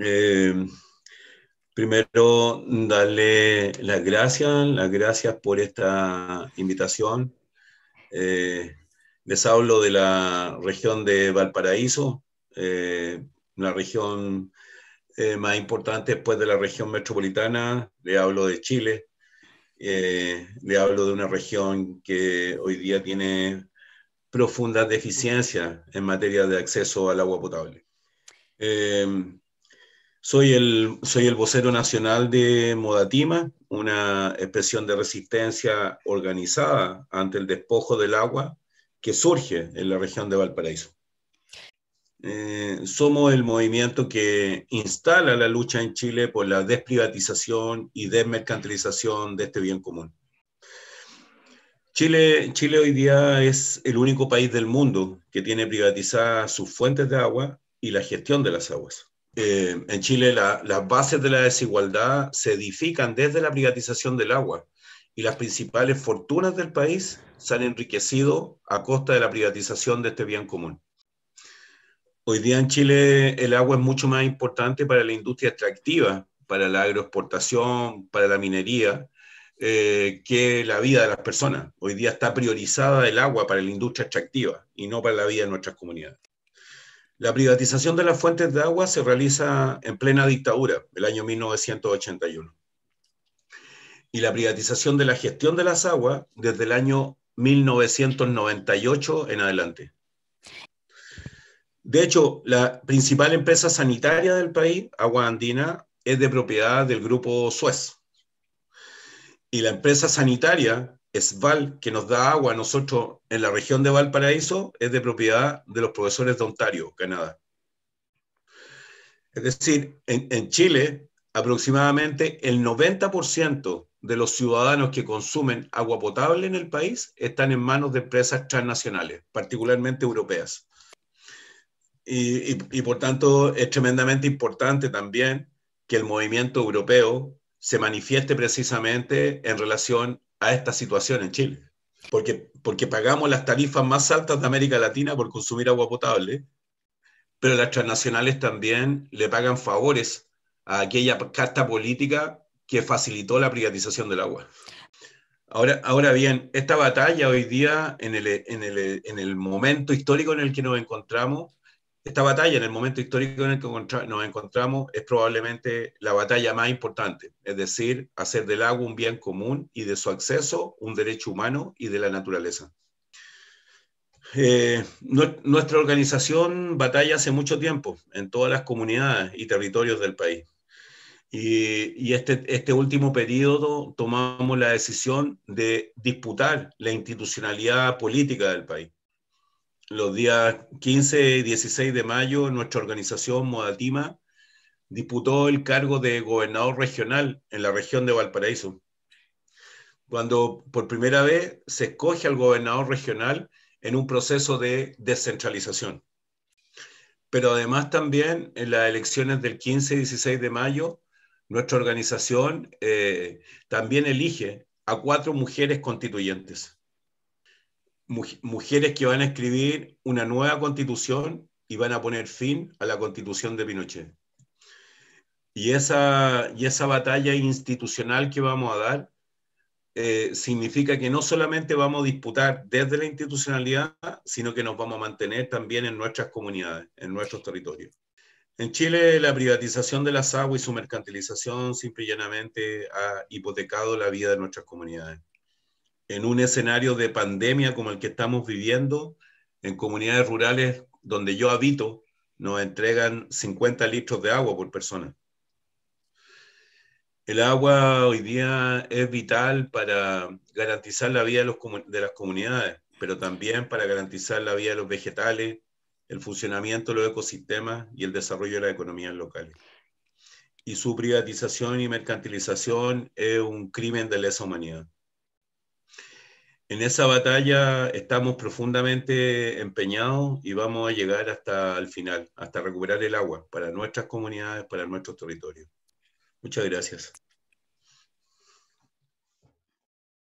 Eh, primero, darle las gracias, las gracias por esta invitación. Eh, les hablo de la región de Valparaíso, eh, la región más importante después de la región metropolitana, le hablo de Chile, le hablo de una región que hoy día tiene profundas deficiencias en materia de acceso al agua potable. Soy el, soy el vocero nacional de Modatima, una expresión de resistencia organizada ante el despojo del agua que surge en la región de Valparaíso. Eh, somos el movimiento que instala la lucha en Chile por la desprivatización y desmercantilización de este bien común. Chile, Chile hoy día es el único país del mundo que tiene privatizadas sus fuentes de agua y la gestión de las aguas. Eh, en Chile las bases de la desigualdad se edifican desde la privatización del agua y las principales fortunas del país se han enriquecido a costa de la privatización de este bien común. Hoy día en Chile el agua es mucho más importante para la industria extractiva, para la agroexportación, para la minería, eh, que la vida de las personas. Hoy día está priorizada el agua para la industria extractiva y no para la vida de nuestras comunidades. La privatización de las fuentes de agua se realiza en plena dictadura, el año 1981. Y la privatización de la gestión de las aguas desde el año 1998 en adelante. De hecho, la principal empresa sanitaria del país, Agua Andina, es de propiedad del grupo Suez. Y la empresa sanitaria val que nos da agua a nosotros en la región de Valparaíso, es de propiedad de los profesores de Ontario, Canadá. Es decir, en, Chile, aproximadamente el 90% de los ciudadanos que consumen agua potable en el país están en manos de empresas transnacionales, particularmente europeas. Y, y, por tanto es tremendamente importante también que el movimiento europeo se manifieste precisamente en relación a esta situación en Chile. Porque, porque pagamos las tarifas más altas de América Latina por consumir agua potable, pero las transnacionales también le pagan favores a aquella casta política que facilitó la privatización del agua. Ahora, ahora bien, esta batalla hoy día, en el momento histórico en el que nos encontramos, esta batalla, en el momento histórico en el que nos encontramos, es probablemente la batalla más importante, es decir, hacer del agua un bien común y de su acceso un derecho humano y de la naturaleza. Eh, nuestra organización batalla hace mucho tiempo en todas las comunidades y territorios del país. Y, y, este, este último periodo tomamos la decisión de disputar la institucionalidad política del país los días 15 y 16 de mayo, nuestra organización Modatima diputó el cargo de gobernador regional en la región de Valparaíso. Cuando por primera vez se escoge al gobernador regional en un proceso de descentralización. Pero además también en las elecciones del 15 y 16 de mayo, nuestra organización eh, también elige a cuatro mujeres constituyentes mujeres que van a escribir una nueva constitución y van a poner fin a la constitución de Pinochet. Y esa, y esa batalla institucional que vamos a dar eh, significa que no solamente vamos a disputar desde la institucionalidad, sino que nos vamos a mantener también en nuestras comunidades, en nuestros territorios. En Chile, la privatización de las aguas y su mercantilización simple y llanamente ha hipotecado la vida de nuestras comunidades en un escenario de pandemia como el que estamos viviendo, en comunidades rurales donde yo habito, nos entregan 50 litros de agua por persona. El agua hoy día es vital para garantizar la vida de, las comunidades, pero también para garantizar la vida de los vegetales, el funcionamiento de los ecosistemas y el desarrollo de las economías locales. Y su privatización y mercantilización es un crimen de lesa humanidad. En esa batalla estamos profundamente empeñados y vamos a llegar hasta el final, hasta recuperar el agua para nuestras comunidades, para nuestro territorio. Muchas gracias.